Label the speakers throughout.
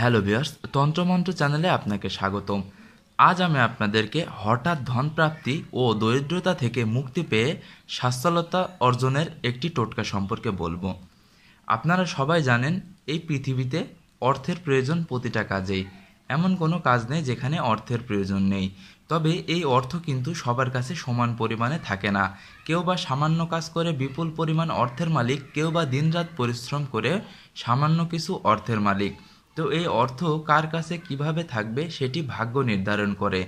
Speaker 1: hello বিয়ার্স তন্ত্রমন্ত্র চ্যানেলে আপনাকে স্বাগতম আজ আমি আপনাদেরকে হঠাৎ ধনপ্রাপ্তি ও দরিদ্রতা থেকে মুক্তি পেয়ে স্বাস্থ্যলতা অর্জনের একটি টোটকা সম্পর্কে বলবো আপনারা সবাই জানেন এই পৃথিবীতে অর্থের প্রয়োজন প্রতিটা কাজেই এমন কোনো কাজ নেই যেখানে অর্থের প্রয়োজন নেই তবে এই অর্থ কিন্তু সবার কাছে সমান পরিমাণে থাকে না কেউ বা সামান্য কাজ করে বিপুল পরিমাণ অর্থের মালিক কেউ বা দিনরাত পরিশ্রম করে সামান্য কিছু অর্থের মালিক তো এই অর্থ কার কাছে কিভাবে থাকবে সেটি ভাগ্য নির্ধারণ করে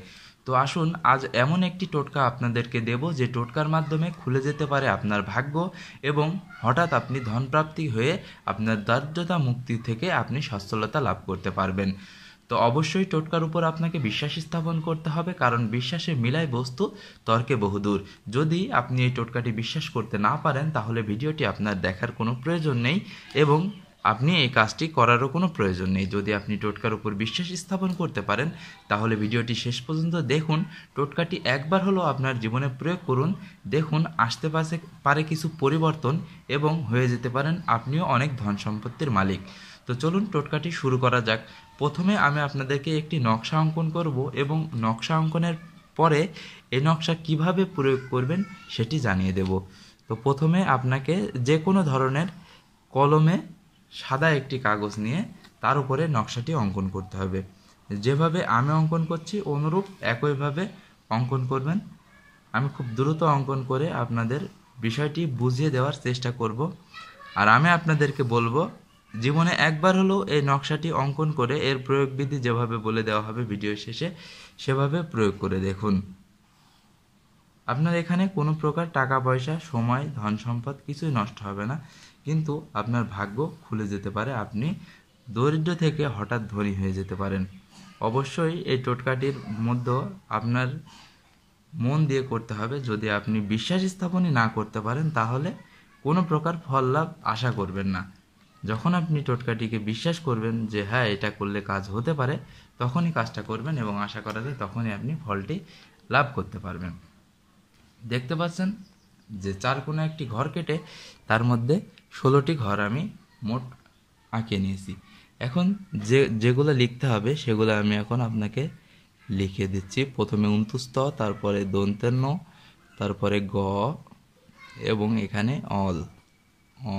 Speaker 1: তো আসুন আজ এমন একটি টোটকা আপনাদেরকে দেব যে টোটকার মাধ্যমে খুলে যেতে পারে আপনার ভাগ্য এবং হঠাৎ আপনি ধনপ্রাপ্তি হয়ে আপনার দারিদ্রতা মুক্তি থেকে আপনি সচ্ছলতা লাভ করতে পারবেন তো অবশ্যই টোটকার উপর আপনাকে বিশ্বাস স্থাপন করতে হবে কারণ বিশ্বাসে মিলায় বস্তু তর্কে বহুদূর যদি আপনি এই টোটকাটি বিশ্বাস করতে না পারেন তাহলে ভিডিওটি আপনার দেখার কোনো প্রয়োজন নেই এবং আপনি এই কাজটি করারও কোনো প্রয়োজন নেই যদি আপনি টোটকার উপর বিশ্বাস স্থাপন করতে পারেন তাহলে ভিডিওটি শেষ পর্যন্ত দেখুন টোটকাটি একবার হলেও আপনার জীবনে প্রয়োগ করুন দেখুন আসতে পাশে পারে কিছু পরিবর্তন এবং হয়ে যেতে পারেন আপনিও অনেক ধন সম্পত্তির মালিক তো চলুন টোটকাটি শুরু করা যাক প্রথমে আমি আপনাদেরকে একটি নকশা অঙ্কন করব এবং নকশা অঙ্কনের পরে এ নকশা কিভাবে প্রয়োগ করবেন সেটি জানিয়ে দেব তো প্রথমে আপনাকে যে কোনো ধরনের কলমে সাদা একটি কাগজ নিয়ে তার উপরে নকশাটি অঙ্কন করতে হবে যেভাবে আমি অঙ্কন করছি অনুরূপ একইভাবে অঙ্কন করবেন আমি খুব দ্রুত অঙ্কন করে আপনাদের বিষয়টি বুঝিয়ে দেওয়ার চেষ্টা করব আর আমি আপনাদেরকে বলবো জীবনে একবার হলেও এই নকশাটি অঙ্কন করে এর প্রয়োগবিধি যেভাবে বলে দেওয়া হবে ভিডিও শেষে সেভাবে প্রয়োগ করে দেখুন আপনার এখানে কোনো প্রকার টাকা পয়সা সময় ধন সম্পদ কিছুই নষ্ট হবে না কিন্তু আপনার ভাগ্য খুলে যেতে পারে আপনি দরিদ্র থেকে হঠাৎ ধনী হয়ে যেতে পারেন অবশ্যই এই টোটকাটির মধ্যে আপনার মন দিয়ে করতে হবে যদি আপনি বিশ্বাস স্থাপনই না করতে পারেন তাহলে কোনো প্রকার ফল লাভ আশা করবেন না যখন আপনি টোটকাটিকে বিশ্বাস করবেন যে হ্যাঁ এটা করলে কাজ হতে পারে তখনই কাজটা করবেন এবং আশা করা যায় তখনই আপনি ফলটি লাভ করতে পারবেন দেখতে পাচ্ছেন যে চার কোনো একটি ঘর কেটে তার মধ্যে ষোলোটি ঘর আমি মোট আঁকে নিয়েছি এখন যে যেগুলো লিখতে হবে সেগুলো আমি এখন আপনাকে লিখে দিচ্ছি প্রথমে উন্তুস্ত তারপরে দন্তেন্ন তারপরে গ এবং এখানে অল অ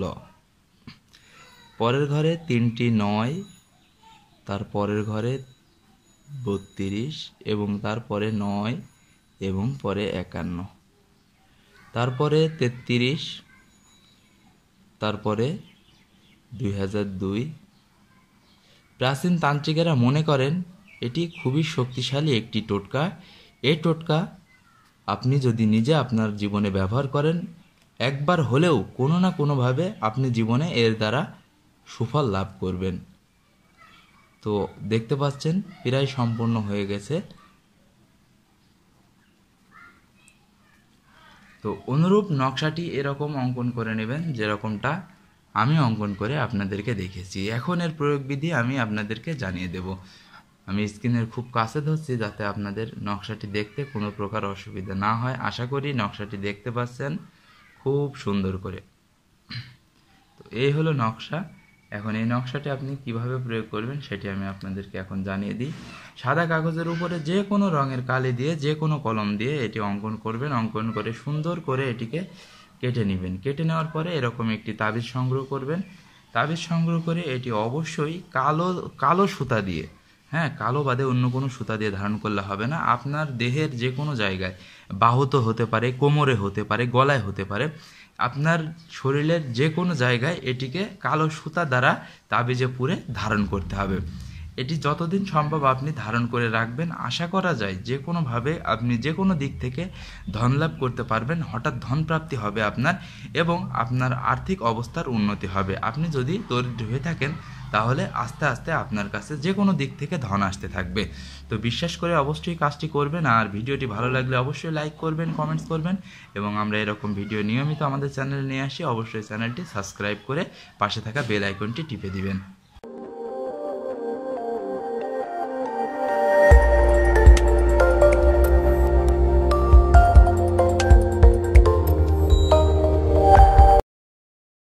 Speaker 1: ল পরের ঘরে তিনটি নয় তার পরের ঘরে বত্রিশ এবং তারপরে নয় এবং পরে একান্ন তারপরে তেত্রিশ তারপরে দুই হাজার দুই প্রাচীন তান্ত্রিকেরা মনে করেন এটি খুবই শক্তিশালী একটি টোটকা এই টোটকা আপনি যদি নিজে আপনার জীবনে ব্যবহার করেন একবার হলেও কোনো না কোনোভাবে আপনি জীবনে এর দ্বারা সুফল লাভ করবেন তো দেখতে পাচ্ছেন প্রায় সম্পূর্ণ হয়ে গেছে তো অনুরূপ নকশাটি এরকম অঙ্কন করে নেবেন যেরকমটা আমি অঙ্কন করে আপনাদেরকে দেখেছি এখন এর প্রয়োগবিধি আমি আপনাদেরকে জানিয়ে দেব আমি স্ক্রিনের খুব কাছে ধরছি যাতে আপনাদের নকশাটি দেখতে কোনো প্রকার অসুবিধা না হয় আশা করি নকশাটি দেখতে পাচ্ছেন খুব সুন্দর করে তো এই হলো নকশা এখন এই নকশাটি আপনি কিভাবে প্রয়োগ করবেন সেটি আমি আপনাদেরকে এখন জানিয়ে দিই সাদা কাগজের উপরে যে কোনো রঙের কালি দিয়ে যে কোনো কলম দিয়ে এটি অঙ্কন করবেন অঙ্কন করে সুন্দর করে এটিকে কেটে নেবেন কেটে নেওয়ার পরে এরকম একটি তাবিজ সংগ্রহ করবেন তাবিজ সংগ্রহ করে এটি অবশ্যই কালো কালো সুতা দিয়ে হ্যাঁ কালো বাদে অন্য কোনো সুতা দিয়ে ধারণ করলে হবে না আপনার দেহের যে কোনো জায়গায় বাহুত হতে পারে কোমরে হতে পারে গলায় হতে পারে আপনার শরীরের যে কোনো জায়গায় এটিকে কালো সুতা দ্বারা তাবিজে পুরে ধারণ করতে হবে এটি যতদিন সম্ভব আপনি ধারণ করে রাখবেন আশা করা যায় যে কোনোভাবে আপনি যে কোনো দিক থেকে ধন লাভ করতে পারবেন হঠাৎ ধন প্রাপ্তি হবে আপনার এবং আপনার আর্থিক অবস্থার উন্নতি হবে আপনি যদি দরিদ্র হয়ে থাকেন তাহলে আস্তে আস্তে আপনার কাছে যে কোনো দিক থেকে ধন আসতে থাকবে তো বিশ্বাস করে অবশ্যই কাজটি করবেন আর ভিডিওটি ভালো লাগলে অবশ্যই লাইক করবেন কমেন্টস করবেন এবং আমরা এরকম ভিডিও নিয়মিত আমাদের চ্যানেলে নিয়ে আসি অবশ্যই চ্যানেলটি সাবস্ক্রাইব করে পাশে থাকা বেল আইকনটি টিপে দিবেন